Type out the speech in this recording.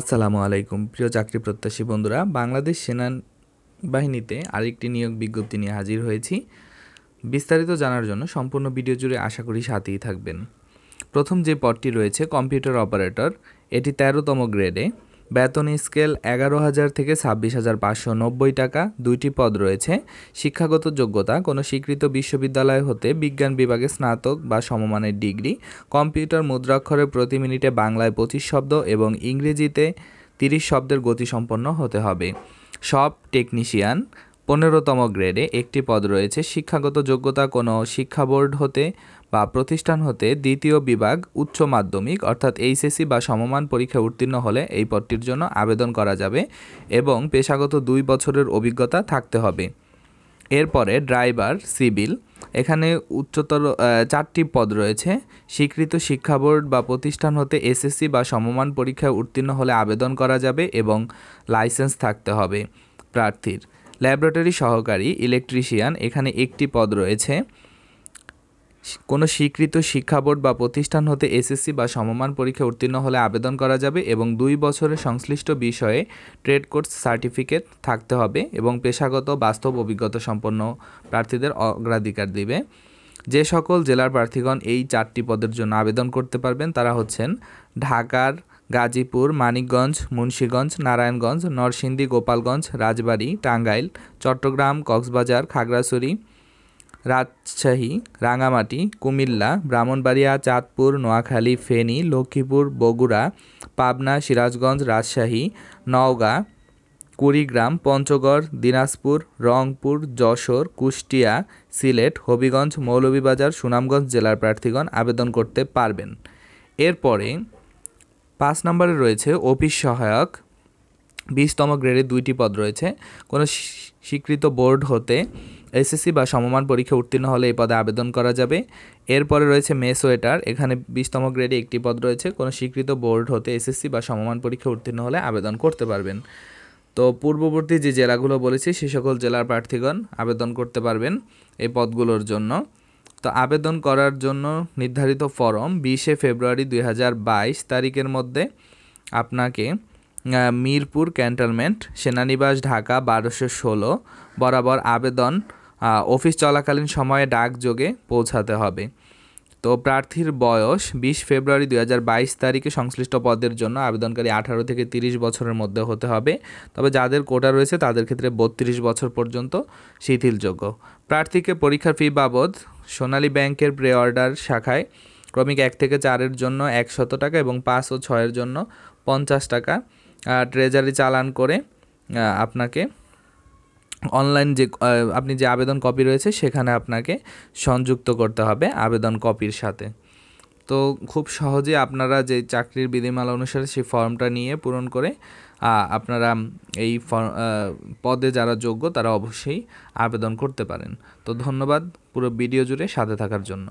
আসসালামু আলাইকুম প্রিয় চাকরি প্রত্যাশী বন্ধুরা বাংলাদেশ সেনাবাহিনীতে আরেকটি নিয়োগ বিজ্ঞপ্তি নিয়ে হাজির হয়েছি বিস্তারিত জানার জন্য সম্পূর্ণ ভিডিও জুড়ে আশা করি সাথেই থাকবেন প্রথম যে পদটি রয়েছে কম্পিউটার অপারেটর এটি তেরোতম গ্রেডে বেতন স্কেল এগারো হাজার থেকে ছাব্বিশ হাজার পাঁচশো নব্বই টাকা দুইটি পদ রয়েছে শিক্ষাগত যোগ্যতা কোনো স্বীকৃত বিশ্ববিদ্যালয় হতে বিজ্ঞান বিভাগে স্নাতক বা সমমানের ডিগ্রি কম্পিউটার মুদ্রাক্ষরে প্রতি মিনিটে বাংলায় পঁচিশ শব্দ এবং ইংরেজিতে তিরিশ শব্দের গতিসম্পন্ন হতে হবে সব টেকনিশিয়ান পনেরোতম গ্রেডে একটি পদ রয়েছে শিক্ষাগত যোগ্যতা কোনো শিক্ষা বোর্ড হতে বা প্রতিষ্ঠান হতে দ্বিতীয় বিভাগ উচ্চ মাধ্যমিক অর্থাৎ এইচএসসি বা সমমান পরীক্ষা উত্তীর্ণ হলে এই পদটির জন্য আবেদন করা যাবে এবং পেশাগত দুই বছরের অভিজ্ঞতা থাকতে হবে এরপরে ড্রাইভার সিভিল এখানে উচ্চতর চারটি পদ রয়েছে স্বীকৃত শিক্ষা বোর্ড বা প্রতিষ্ঠান হতে এসএসসি বা সমমান পরীক্ষায় উত্তীর্ণ হলে আবেদন করা যাবে এবং লাইসেন্স থাকতে হবে প্রার্থীর ল্যাবরেটরি সহকারী ইলেকট্রিশিয়ান এখানে একটি পদ রয়েছে কোনো স্বীকৃত শিক্ষা বোর্ড বা প্রতিষ্ঠান হতে এসএসসি বা সমমান পরীক্ষা উত্তীর্ণ হলে আবেদন করা যাবে এবং দুই বছরের সংশ্লিষ্ট বিষয়ে ট্রেড কোর্স সার্টিফিকেট থাকতে হবে এবং পেশাগত বাস্তব অভিজ্ঞতা সম্পন্ন প্রার্থীদের অগ্রাধিকার দিবে যে সকল জেলার প্রার্থীগণ এই চারটি পদের জন্য আবেদন করতে পারবেন তারা হচ্ছেন ঢাকার গাজীপুর মানিকগঞ্জ মুন্সীগঞ্জ নারায়ণগঞ্জ নরসিংদী গোপালগঞ্জ রাজবাড়ী টাঙ্গাইল চট্টগ্রাম কক্সবাজার খাগড়াছড়ি রাজশাহী রাঙামাটি কুমিল্লা ব্রাহ্মণবাড়িয়া চাঁদপুর নোয়াখালী ফেনী লক্ষ্মীপুর বগুড়া পাবনা সিরাজগঞ্জ রাজশাহী নওগাঁ কুড়িগ্রাম পঞ্চগড় দিনাজপুর রংপুর যশোর কুষ্টিয়া সিলেট হবিগঞ্জ মৌলভীবাজার সুনামগঞ্জ জেলার প্রার্থীগণ আবেদন করতে পারবেন এরপরে পাঁচ নম্বরে রয়েছে অফিস সহায়ক বিশতম গ্রেডে দুইটি পদ রয়েছে কোনো স্বীকৃত বোর্ড হতে এসএসসি বা সমমান পরীক্ষা উত্তীর্ণ হলে এই পদে আবেদন করা যাবে এরপরে রয়েছে মেস ওয়েটার এখানে বিশতম গ্রেডে একটি পদ রয়েছে কোনো স্বীকৃত বোর্ড হতে এসএসসি বা সমমান পরীক্ষা উত্তীর্ণ হলে আবেদন করতে পারবেন তো পূর্ববর্তী যে জেলাগুলো বলেছি সে সকল জেলার প্রার্থীগণ আবেদন করতে পারবেন এই পদগুলোর জন্য তো আবেদন করার জন্য নির্ধারিত ফর্ম বিশে ফেব্রুয়ারি দুই তারিখের মধ্যে আপনাকে মিরপুর ক্যান্টনমেন্ট সেনানিবাস ঢাকা বারোশো ষোলো বরাবর আবেদন অফিস চলাকালীন সময়ে ডাকযোগে পৌঁছাতে হবে তো প্রার্থীর বয়স বিশ ফেব্রুয়ারি বাইশ তারিখে সংশ্লিষ্ট পদের জন্য আবেদনকারী আঠারো থেকে ৩০ বছরের মধ্যে হতে হবে তবে যাদের কোটা রয়েছে তাদের ক্ষেত্রে বত্রিশ বছর পর্যন্ত শিথিলযোগ্য প্রার্থীকে পরীক্ষার ফি বাবদ সোনালী ব্যাংকের প্রে অর্ডার শাখায় ক্রমিক এক থেকে চারের জন্য একশত টাকা এবং পাঁচ ও ছয়ের জন্য পঞ্চাশ টাকা ট্রেজারি চালান করে আপনাকে অনলাইন যে আপনি যে আবেদন কপি রয়েছে সেখানে আপনাকে সংযুক্ত করতে হবে আবেদন কপির সাথে তো খুব সহজে আপনারা যে চাকরির বিধিমালা অনুসারে সেই ফর্মটা নিয়ে পূরণ করে আপনারা এই পদে যারা যোগ্য তারা অবশ্যই আবেদন করতে পারেন তো ধন্যবাদ পুরো ভিডিও জুড়ে সাথে থাকার জন্য